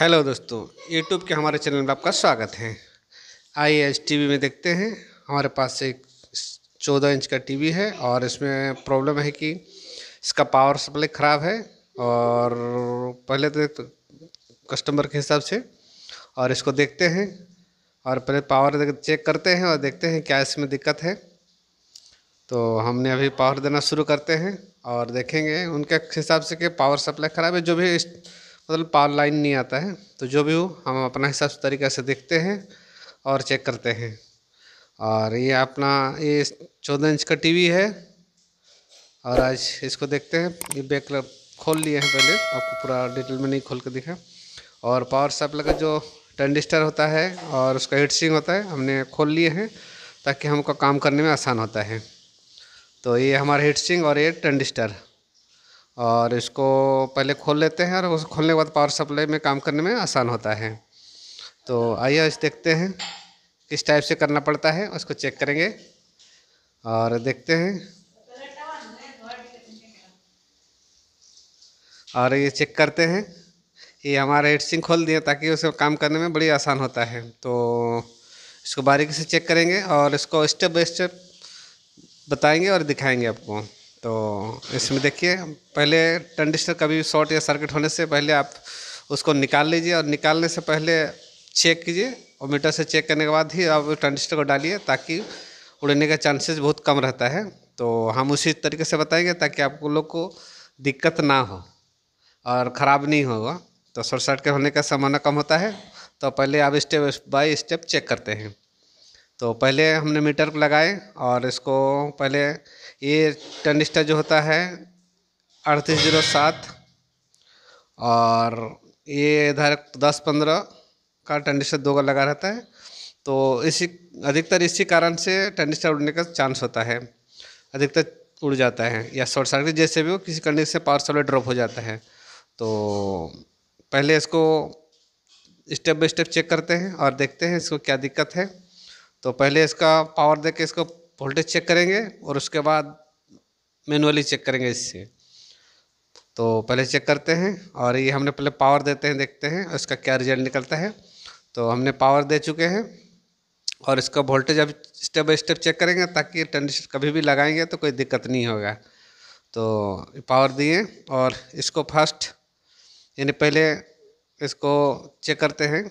hello दोस्तों YouTube के हमारे चैनल में आपका स्वागत है आई एस टी में देखते हैं हमारे पास एक चौदह इंच का टीवी है और इसमें प्रॉब्लम है कि इसका पावर सप्लाई ख़राब है और पहले तो कस्टमर के हिसाब से और इसको देखते हैं और पहले पावर चेक करते हैं और देखते हैं क्या इसमें दिक्कत है तो हमने अभी पावर देना शुरू करते हैं और देखेंगे उनके हिसाब से कि पावर सप्लाई ख़राब है जो भी मतलब पावर लाइन नहीं आता है तो जो भी हो हम अपना हिसाब से तरीक़े से देखते हैं और चेक करते हैं और ये अपना ये चौदह इंच का टीवी है और आज इसको देखते हैं ये बैक खोल लिए हैं पहले आपको पूरा डिटेल में नहीं खोल के दिखा और पावर सप्लाई का जो टेंडिस्टर होता है और उसका हीट सिंग होता है हमने खोल लिए हैं ताकि हमको काम करने में आसान होता है तो ये हमारा सिंग और ये टंडिस्टर और इसको पहले खोल लेते हैं और उसको खोलने के बाद पावर सप्लाई में काम करने में आसान होता है तो आइए इस देखते हैं किस टाइप से करना पड़ता है उसको चेक करेंगे और देखते हैं और ये चेक करते हैं ये हमारा हेड सिंक खोल दिया ताकि उसको काम करने में बड़ी आसान होता है तो इसको बारीकी से चेक करेंगे और इसको स्टेप बाई स्टेप बताएंगे और दिखाएंगे आपको तो इसमें देखिए पहले टंडिस्टर कभी शॉर्ट या सर्किट होने से पहले आप उसको निकाल लीजिए और निकालने से पहले चेक कीजिए और मीटर से चेक करने के बाद ही आप टंडिस्टर को डालिए ताकि उड़ने का चांसेस बहुत कम रहता है तो हम उसी तरीके से बताएंगे ताकि आप लोग को दिक्कत ना हो और ख़राब नहीं होगा तो शॉर्ट सर्किट होने का संभावना कम होता है तो पहले आप स्टेप बाई स्टेप चेक करते हैं तो पहले हमने मीटर को लगाए और इसको पहले ये टर्निस्टर जो होता है अड़तीस जीरो सात और ये इधर दस पंद्रह का टर्निस्टर दो का लगा रहता है तो इसी अधिकतर इसी कारण से टर्निस्टर उड़ने का चांस होता है अधिकतर उड़ जाता है या शॉर्ट सर्किट जैसे भी हो किसी कंडीशन से पावर सप्लाई ड्रॉप हो जाता है तो पहले इसको स्टेप बाई स्टेप चेक करते हैं और देखते हैं इसको क्या दिक्कत है तो पहले इसका पावर दे के इसको वोल्टेज चेक करेंगे और उसके बाद मैनुअली चेक करेंगे इससे तो पहले चेक करते हैं और ये हमने पहले पावर देते हैं देखते हैं इसका क्या रिजल्ट निकलता है तो हमने पावर दे चुके हैं और इसका वोल्टेज अब स्टेप बाई स्टेप चेक करेंगे ताकि टेंडिशन कभी भी लगाएंगे तो कोई दिक्कत नहीं होगा तो पावर दिए और इसको फर्स्ट यानी पहले इसको चेक करते हैं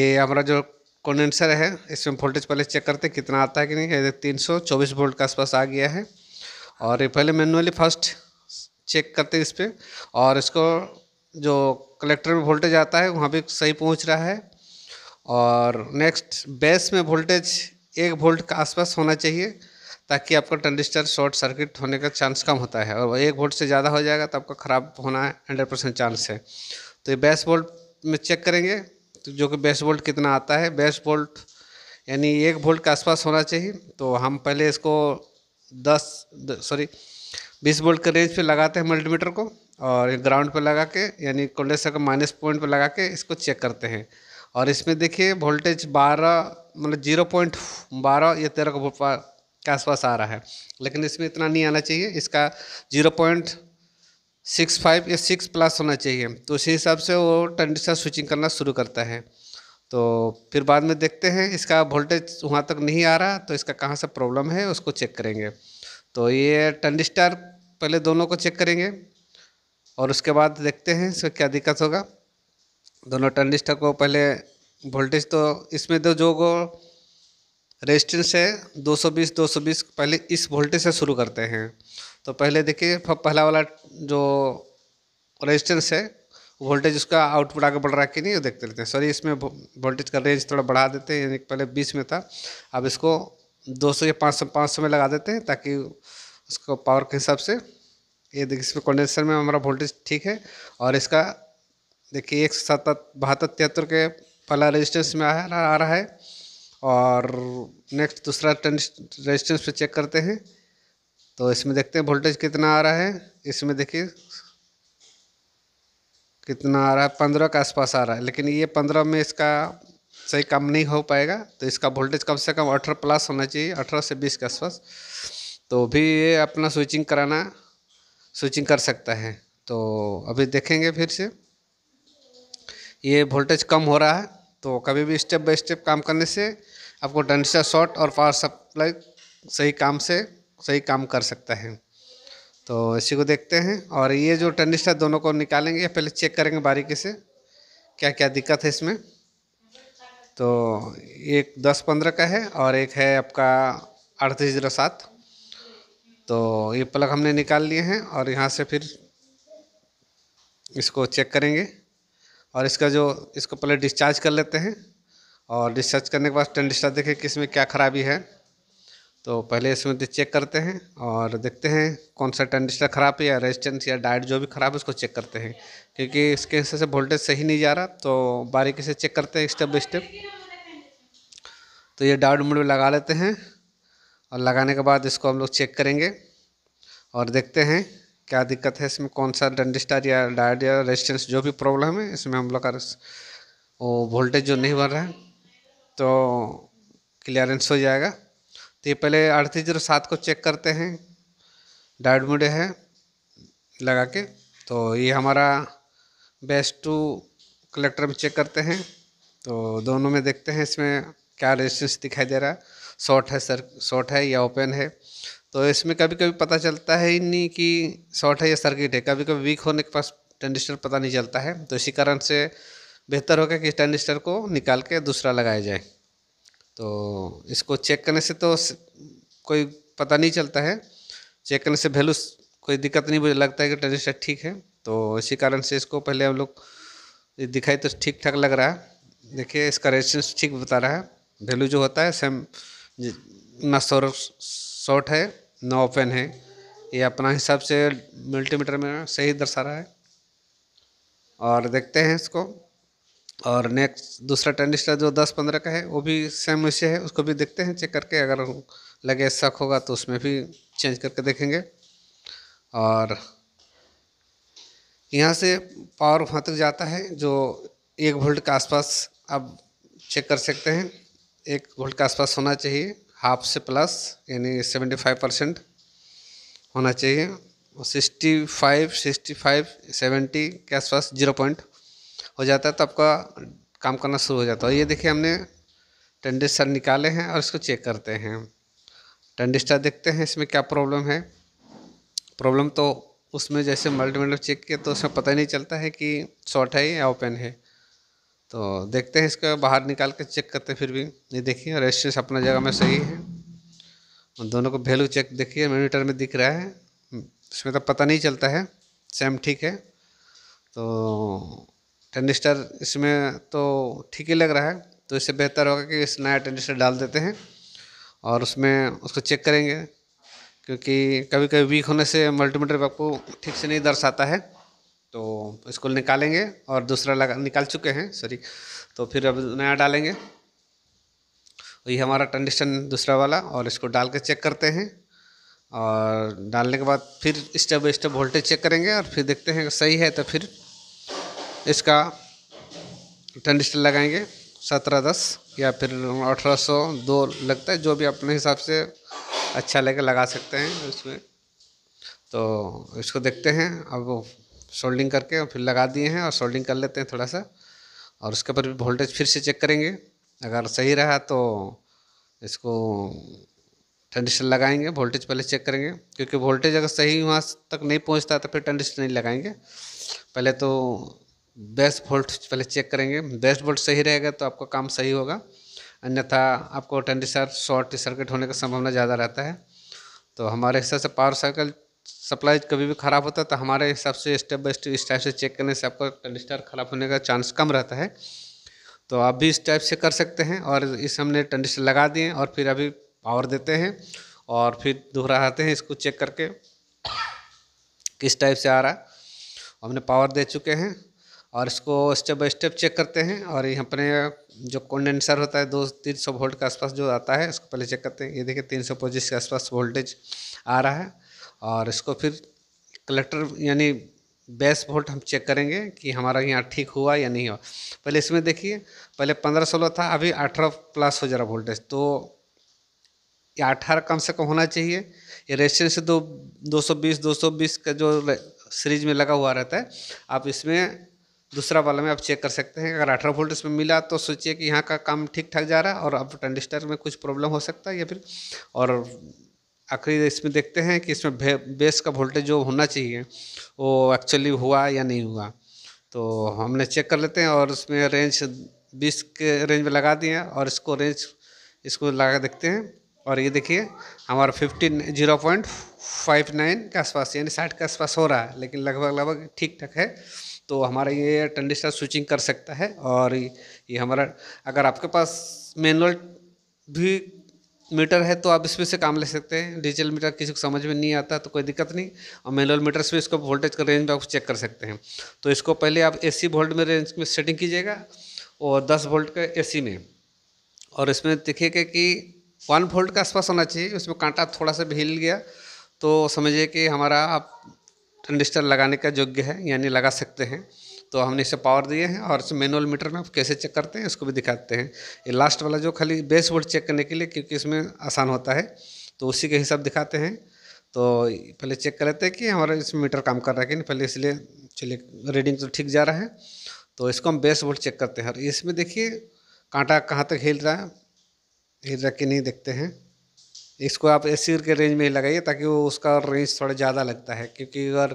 ये हमारा जो कंडेंसर है इसमें वोल्टेज पहले चेक करते कितना आता है कि नहीं तीन सौ चौबीस वोल्ट के आसपास आ गया है और ये पहले मैनुअली फर्स्ट चेक करते इस पर और इसको जो कलेक्टर में वोल्टेज आता है वहाँ भी सही पहुँच रहा है और नेक्स्ट बेस में वोल्टेज एक वोल्ट के आसपास होना चाहिए ताकि आपका ट्रांजिस्टर शॉर्ट सर्किट होने का चांस कम होता है और एक वोल्ट से ज़्यादा हो जाएगा तो आपका ख़राब होना है हंड्रेड परसेंट चांस है तो ये बेस वोल्ट में चेक करेंगे तो जो कि बेस वोल्ट कितना आता है बेस वोल्ट यानी एक वोल्ट के आसपास होना चाहिए तो हम पहले इसको दस सॉरी बीस वोल्ट के रेंज पे लगाते हैं मल्टीमीटर को और ग्राउंड पे लगा के यानी कंडेंसर का माइनस पॉइंट पे लगा के इसको चेक करते हैं और इसमें देखिए वोल्टेज बारह मतलब जीरो पॉइंट बारह या तेरह के आसपास आ रहा है लेकिन इसमें इतना नहीं आना चाहिए इसका जीरो पॉइंट सिक्स फाइव या सिक्स प्लस होना चाहिए तो उसी हिसाब से वो ट्रांजिस्टर स्विचिंग करना शुरू करता है तो फिर बाद में देखते हैं इसका वोल्टेज वहाँ तक नहीं आ रहा तो इसका कहाँ से प्रॉब्लम है उसको चेक करेंगे तो ये ट्रांजिस्टर पहले दोनों को चेक करेंगे और उसके बाद देखते हैं इसमें क्या दिक्कत होगा दोनों टंडिस्टर को पहले वोल्टेज तो इसमें तो जो गो रेजिस्टेंस है 220 220 पहले इस वोल्टेज से शुरू करते हैं तो पहले देखिए पहला वाला जो रेजिस्टेंस है वोल्टेज उसका आउटपुट आगे बढ़ रहा है कि नहीं देखते रहते हैं सॉरी इसमें वोल्टेज का रेंज थोड़ा बढ़ा देते हैं यानी पहले बीस में था अब इसको दो सौ या पाँच सौ पाँच सौ में लगा देते हैं ताकि उसको पावर के हिसाब से ये देखिए इसमें कंडेंसर में हमारा वोल्टेज ठीक है और इसका देखिए एक सौ सतहत्तर बहत्तर तिहत्तर के पहला रजिस्टेंस में आ रहा है और नेक्स्ट दूसरा रजिस्टेंस पर चेक करते हैं तो इसमें देखते हैं वोल्टेज कितना आ रहा है इसमें देखिए कितना आ रहा है पंद्रह के आसपास आ रहा है लेकिन ये पंद्रह में इसका सही कम नहीं हो पाएगा तो इसका वोल्टेज कम से कम अठारह प्लस होना चाहिए अठारह से बीस के आसपास तो भी ये अपना स्विचिंग कराना स्विचिंग कर सकता है तो अभी देखेंगे फिर से ये वोल्टेज कम हो रहा है तो कभी भी स्टेप बाय स्टेप काम करने से आपको डंडा शॉर्ट और पावर सप्लाई सही काम से सही काम कर सकता है तो इसी को देखते हैं और ये जो टर्निस्टर दोनों को निकालेंगे पहले चेक करेंगे बारीकी से क्या क्या दिक्कत है इसमें तो एक दस पंद्रह का है और एक है आपका अड़तीस जीरो सात तो ये प्लग हमने निकाल लिए हैं और यहाँ से फिर इसको चेक करेंगे और इसका जो इसको पहले डिस्चार्ज कर लेते हैं और डिस्चार्ज करने के बाद टेंडिस्टर देखें कि इसमें क्या ख़राबी है तो पहले इसमें चेक तो करते हैं और देखते हैं कौन सा टेंडिस्टर ख़राब है या रेजिस्टेंस या डाइट जो भी ख़राब है उसको चेक करते हैं क्योंकि इसके हिसाब से वोल्टेज सही नहीं जा रहा तो बारीकी से चेक करते हैं स्टेप बाई स्टेप तो ये डाउट मोड में लगा लेते हैं और लगाने के बाद इसको हम लोग चेक करेंगे और देखते हैं क्या दिक्कत है इसमें कौन सा डंडिस्टार या डायड या रेजिस्टेंस जो भी प्रॉब्लम है इसमें हम लोग का वो वोल्टेज जो नहीं बढ़ रहा है तो क्लियरेंस हो जाएगा तो ये पहले अड़तीस जीरो सात को चेक करते हैं डाट मुडे है लगा के तो ये हमारा बेस्ट टू कलेक्टर भी चेक करते हैं तो दोनों में देखते हैं इसमें क्या रेजिस्टेंस दिखाई दे रहा है शॉर्ट है सर शॉर्ट है या ओपन है तो इसमें कभी कभी पता चलता है ही नहीं कि शॉर्ट है या सर्किट है कभी कभी वीक होने के पास टेंडिस्टर पता नहीं चलता है तो इसी कारण से बेहतर होगा कि टेंडिस्टर को निकाल के दूसरा लगाया जाए तो इसको चेक करने से तो कोई पता नहीं चलता है चेक करने से वैल्यू कोई दिक्कत नहीं मुझे लगता है कि ट्रांजेक्शन ठीक है तो इसी कारण से इसको पहले हम लोग दिखाई तो ठीक ठाक लग रहा है देखिए इसका रेजिस्टेंस ठीक बता रहा है वैल्यू जो होता है सेम ना शॉर्ट है ना ओपन है ये अपना हिसाब से मल्टीमीटर में सही दर्शा रहा है और देखते हैं इसको और नेक्स्ट दूसरा टेनिस्टर जो दस पंद्रह का है वो भी सेम वैसे है उसको भी देखते हैं चेक करके अगर लगे शक होगा तो उसमें भी चेंज करके देखेंगे और यहाँ से पावर वहाँ तक जाता है जो एक वोल्ट के आसपास आप चेक कर सकते हैं एक वोल्ट के आसपास होना चाहिए हाफ से प्लस यानी सेवेंटी फाइव परसेंट होना चाहिए और sixty five sixty five seventy के आसपास जीरो पॉइंट हो जाता है तो आपका काम करना शुरू हो जाता है और ये देखिए हमने टेंडिस्टर निकाले हैं और इसको चेक करते हैं टेंडिस्टर देखते हैं इसमें क्या प्रॉब्लम है प्रॉब्लम तो उसमें जैसे मल्टीमीटर चेक किया तो उसमें पता ही नहीं चलता है कि शॉर्ट है या ओपन है तो देखते हैं इसको बाहर निकाल के चेक करते फिर भी ये देखिए रेजिस्टेंस अपना जगह में सही है और दोनों को वैल्यू चेक देखिए मोनीटर में दिख रहा है हम्म, इसमें तो पता नहीं चलता है सेम ठीक है तो टंडिस्टर इसमें तो ठीक ही लग रहा है तो इससे बेहतर होगा कि इस नया टेंडिस्टर डाल देते हैं और उसमें उसको चेक करेंगे क्योंकि कभी कभी वीक होने से मल्टीमीटर आपको ठीक से नहीं दर्शाता है तो इसको निकालेंगे और दूसरा लगा निकाल चुके हैं सॉरी तो फिर अब नया डालेंगे ये हमारा टंडिस्टन दूसरा वाला और इसको डाल के चेक करते हैं और डालने के बाद फिर step by step voltage check करेंगे और फिर देखते हैं सही है तो फिर इसका टंडिस्टल लगाएंगे सत्रह दस या फिर अठारह सौ दो लगता है जो भी अपने हिसाब से अच्छा लगे लगा सकते हैं उसमें तो इसको देखते हैं अब सोल्डिंग करके और फिर लगा दिए हैं और सोल्डिंग कर लेते हैं थोड़ा सा और उसके ऊपर भी वोल्टेज फिर से चेक करेंगे अगर सही रहा तो इसको टंडिस्टल लगाएंगे वोल्टेज पहले चेक करेंगे क्योंकि वोल्टेज अगर सही वहाँ तक नहीं पहुँचता तो फिर टंडिस्टल नहीं लगाएंगे पहले तो बेस्ट वोल्ट पहले चेक करेंगे बेस्ट वोल्ट सही रहेगा तो आपका काम सही होगा अन्यथा आपको टेंडिसर शॉर्ट सर्किट होने का संभावना ज़्यादा रहता है तो हमारे हिसाब से पावर साइकिल सप्लाई कभी भी ख़राब होता है तो हमारे हिसाब से स्टेप बाई स्टेप इस टाइप से चेक करने से आपका टंडिस्टर ख़राब होने का चांस कम रहता है तो आप भी इस टाइप से कर सकते हैं और इस हमने टंडिस्टर लगा दिए और फिर अभी पावर देते हैं और फिर दोहराते हैं इसको चेक करके किस टाइप से आ रहा है हमने पावर दे चुके हैं और इसको स्टेप बाई स्टेप चेक करते हैं और यहाँ अपने जो कंडेंसर होता है दो तीन सौ वोल्ट के आसपास जो आता है इसको पहले चेक करते हैं ये देखिए तीन सौ पच्चीस के आसपास वोल्टेज आ रहा है और इसको फिर कलेक्टर यानी बेस वोल्ट हम चेक करेंगे कि हमारा यहाँ ठीक हुआ या नहीं हुआ पहले इसमें देखिए पहले पंद्रह सोलह था अभी अठारह प्लस हो जा रहा वोल्टेज तो ये अठारह कम से कम होना चाहिए ये रेजिस्टेंस दो दो सौ बीस दो सौ बीस का जो सीरीज में लगा हुआ रहता है आप इसमें दूसरा वाला में आप चेक कर सकते हैं अगर अठारह वोल्ट इसमें मिला तो सोचिए कि यहाँ का काम ठीक ठाक जा रहा है और अब ट्रांजिस्टर में कुछ प्रॉब्लम हो सकता है या फिर और आखिरी इसमें देखते हैं कि इसमें बेस का वोल्टेज जो होना चाहिए वो एक्चुअली हुआ या नहीं हुआ तो हमने चेक कर लेते हैं और उसमें रेंज बीस के रेंज में लगा दिए और इसको रेंज इसको लगा देखते हैं और ये देखिए हमारा fifteen zero point five nine के आसपास यानी साठ के आसपास हो रहा है लेकिन लगभग लगभग ठीक ठाक है तो हमारा ये टंडिस्टर स्विचिंग कर सकता है और ये हमारा अगर आपके पास मैनुअल भी मीटर है तो आप इसमें से काम ले सकते हैं डिजिटल मीटर किसी को समझ में नहीं आता तो कोई दिक्कत नहीं और मैनुअल मीटर से इसको वोल्टेज का रेंज में आप चेक कर सकते हैं तो इसको पहले आप सी वोल्ट में रेंज में सेटिंग कीजिएगा और दस वोल्ट ए सी में और इसमें देखिएगा कि वन फोल्ट का आसपास होना चाहिए उसमें कांटा थोड़ा सा भी हिल गया तो समझिए कि हमारा आप ट्रंडिस्टर लगाने का योग्य है यानी लगा सकते हैं तो हमने इसे पावर दिए हैं और इसे मैनुअल मीटर में आप कैसे चेक करते हैं इसको भी दिखाते हैं ये लास्ट वाला जो खाली बेस वोल्ट चेक करने के लिए क्योंकि इसमें आसान होता है तो उसी के हिसाब दिखाते हैं तो पहले चेक कर लेते हैं कि हमारा इसमें मीटर काम कर रहा है कि नहीं पहले इसलिए चलिए रीडिंग तो ठीक जा रहा है तो इसको हम बेस वोल्ट चेक करते हैं और इसमें देखिए कांटा कहाँ तक हिल रहा है धीरे रख के नहीं देखते हैं इसको आप ए के रेंज में ही लगाइए ताकि वो उसका रेंज थोड़ा ज़्यादा लगता है क्योंकि अगर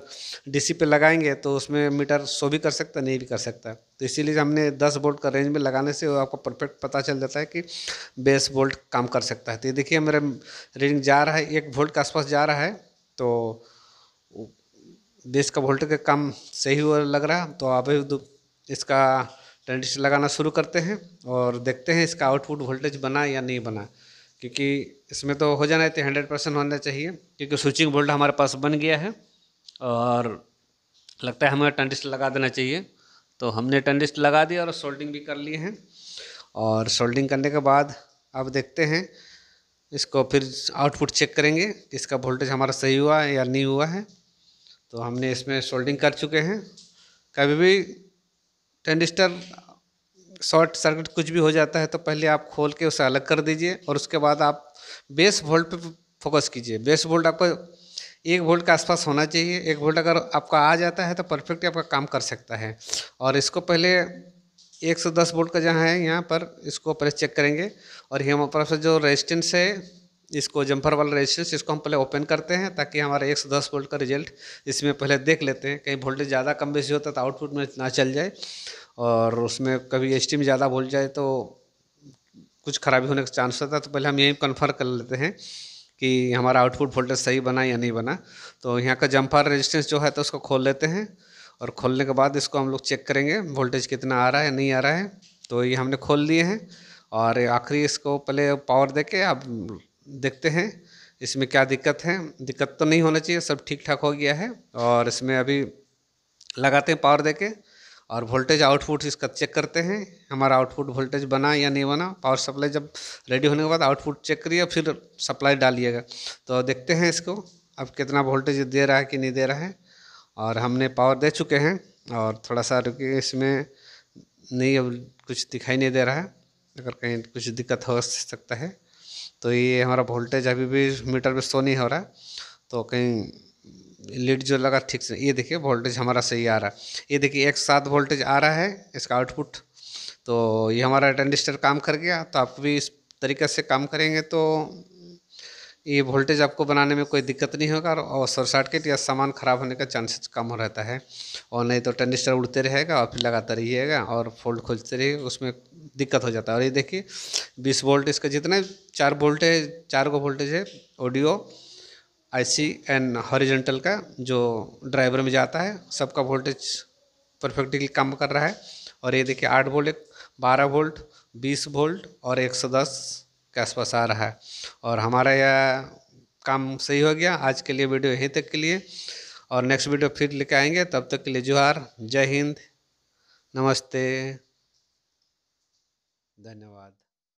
डीसी पे लगाएंगे तो उसमें मीटर शो भी कर सकता नहीं भी कर सकता तो इसीलिए हमने 10 वोल्ट का रेंज में लगाने से आपको परफेक्ट पता चल जाता है कि बेस वोल्ट काम कर सकता है तो ये देखिए मेरा रेंज जा रहा है एक वोल्ट के आसपास जा रहा है तो बेस का वोल्ट का काम सही लग रहा तो आप इसका ट्रांजिस्टर लगाना शुरू करते हैं और देखते हैं इसका आउटपुट वोल्टेज बना या नहीं बना क्योंकि इसमें तो हो जाना चाहिए हंड्रेड परसेंट होना चाहिए क्योंकि स्विचिंग वोल्ट हमारे पास बन गया है और लगता है हमें ट्रांजिस्टर लगा देना चाहिए तो हमने ट्रांजिस्टर लगा दिया और सोल्डिंग भी कर लिए हैं और सोल्डिंग करने के बाद अब देखते हैं इसको फिर आउटपुट चेक करेंगे कि इसका वोल्टेज हमारा सही हुआ है या नहीं हुआ है तो हमने इसमें सोल्डिंग कर चुके हैं कभी भी ट्रांजिस्टर शॉर्ट सर्किट कुछ भी हो जाता है तो पहले आप खोल के उसे अलग कर दीजिए और उसके बाद आप बेस वोल्ट पे फोकस कीजिए बेस वोल्ट आपको एक वोल्ट के आसपास होना चाहिए एक वोल्ट अगर आपका आ जाता है तो परफेक्ट आपका काम कर सकता है और इसको पहले एक सौ दस वोल्ट का जहाँ है यहाँ पर इसको पहले चेक करेंगे और यहाँ पर जो रेजिस्टेंस है इसको जम्फर वाला रेजिस्टेंस इसको हम पहले ओपन करते हैं ताकि हमारा एक सौ दस वोल्ट का रिजल्ट इसमें पहले देख लेते हैं कहीं वोल्टेज ज़्यादा कम बेसी होता है तो आउटपुट में ना चल जाए और उसमें कभी एच में ज़्यादा वोल्ट जाए तो कुछ खराबी होने का चांस होता है तो पहले हम यही कन्फर्म कर लेते हैं कि हमारा आउटपुट वोल्टेज सही बना या नहीं बना तो यहाँ का जम्फर रेजिस्टेंस जो है तो उसको खोल लेते हैं और खोलने के बाद इसको हम लोग चेक करेंगे वोल्टेज कितना आ रहा है नहीं आ रहा है तो ये हमने खोल लिए हैं और आखिरी इसको पहले पावर दे के अब देखते हैं इसमें क्या दिक्कत है दिक्कत तो नहीं होना चाहिए सब ठीक ठाक हो गया है और इसमें अभी लगाते हैं पावर देके और वोल्टेज आउटपुट इसका चेक करते हैं हमारा आउटपुट वोल्टेज बना या नहीं बना पावर सप्लाई जब रेडी होने के बाद आउटपुट चेक करिए फिर सप्लाई डालिएगा तो देखते हैं इसको अब कितना वोल्टेज दे रहा है कि नहीं दे रहा है और हमने पावर दे चुके हैं और थोड़ा सा रुकी इसमें नहीं अब कुछ दिखाई नहीं दे रहा है अगर कहीं कुछ दिक्कत हो सकता है तो ये हमारा वोल्टेज अभी भी मीटर पे शो नहीं हो रहा तो कहीं लीड जो लगा ठीक से ये देखिए वोल्टेज हमारा सही आ रहा है ये देखिए एक साथ वोल्टेज आ रहा है इसका आउटपुट तो ये हमारा ट्रांजिस्टर काम कर गया तो आप भी इस तरीके से काम करेंगे तो ये वोल्टेज आपको बनाने में कोई दिक्कत नहीं होगा और शॉर्ट सर्किट या सामान ख़राब होने का चांसेस कम हो रहता है और नहीं तो टेंडिस्टर उड़ते रहेगा और फिर लगाता रहिएगा और फोल्ड खोलते रहिएगा उसमें दिक्कत हो जाता है और ये देखिए बीस वोल्ट इसका जितना चार वोल्ट है चार को वोल्टेज है ऑडियो आईसी एंड हॉरिजेंटल का जो ड्राइवर में जाता है सबका वोल्टेज परफेक्टली काम कर रहा है और ये देखिए आठ वोल्ट बारह वोल्ट बीस वोल्ट और एक सौ दस के आसपास आ रहा है और हमारा यह काम सही हो गया आज के लिए वीडियो यहीं तक के लिए और नेक्स्ट वीडियो फिर लेके आएंगे तब तक के लिए जोहार जय हिंद नमस्ते धन्यवाद